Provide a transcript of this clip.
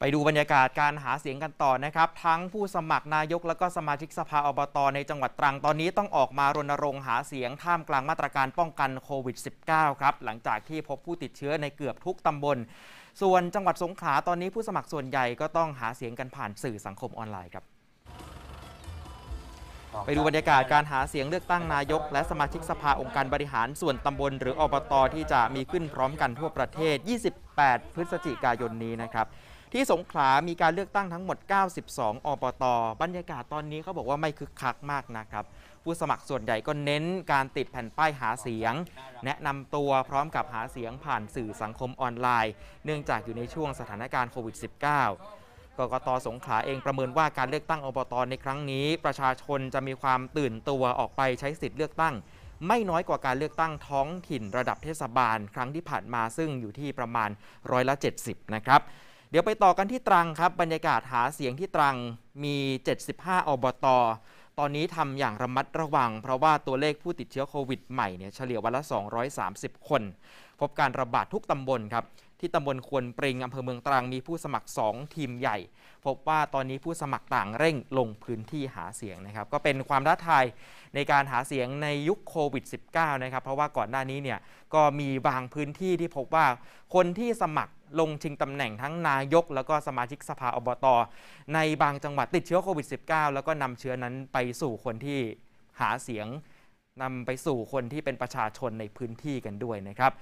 ไปดูบรรยากาศการหาเสียงกันต่อนะครับ ทั้งผู้สมัครนายกและก็สมาชิกสภาอบตอในจังหวัดตรังตอนนี้ต้องออกมารณรงค์หาเสียงท่ามกลางมาตรการป้องกันโควิด -19 ครับหลังจากที่พบผู้ติดเชื้อในเกือบทุกตำบล ส่วนจังหวัดสงขลาตอนนี้ผู้สมัครส่วนใหญ่ก็ต้องหาเสียงกันผ่านสื่อสังคมออนไลน์ ครับไปดูบรรยากาศการหาเสียงเลือกตั้งนายก และสมาชิกสภาองค์การบริหารส่วนตำบลหรืออบตที่จะมีขึ้นพร้อมกันทั่วประเทศ 28 พฤศจิกายนนี้นะครับที่สงขลามีการเลือกตั้งทั้งหมด 92 อปตบรรยากาศตอนนี้เขาบอกว่าไม่คึกคักมากนะครับ ผู้สมัครส่วนใหญ่ก็เน้นการติดแผ่นป้ายหาเสียง แนะนำตัวพร้อมกับหาเสียงผ่านสื่อสังคมออนไลน์ เนื่องจากอยู่ในช่วงสถานการณ์โควิด -19 กกกตสงขลาเองประเมินว่าการเลือกตั้งอบตในครั้งนี้ ประชาชนจะมีความตื่นตัวออกไปใช้สิทธิ์เลือกตั้ง ไม่น้อยกว่าการเลือกตั้งท้องถิ่นระดับเทศบาล ครั้งที่ผ่านมาซึ่งอยู่ที่ประมาณร้อยละ 70 นะครับเดี๋ยวไปต่อกันที่ตรังครับบรรยากาศหาเสียงที่ตรังมี 75อบต ตอนนี้ทำอย่างระมัดระวัง เพราะว่าตัวเลขผู้ติดเชื้อโควิดใหม่เนี่ยเฉลี่ยวันละ 230 คน พบการระบาดทุกตำบลครับที่ตำบลควนปริงอำเภอเมืองตรังมีผู้สมัคร 2 ทีมใหญ่ พบว่าตอนนี้ผู้สมัครต่างเร่งลงพื้นที่หาเสียงนะครับก็เป็นความท้าทายในการหาเสียงในยุคโควิด -19 นะครับเพราะว่าก่อนหน้านี้เนี่ยก็มีบางพื้นที่ที่พบว่าคนที่สมัครลงชิงตำแหน่งทั้งนายกแล้วก็สมาชิกสภาอบตอในบางจังหวัดติดเชื้อโควิด -19 แล้วก็นำเชื้อนั้นไปสู่คนที่หาเสียงนำไปสู่คนที่เป็นประชาชนในพื้นที่กันด้วยนะครับ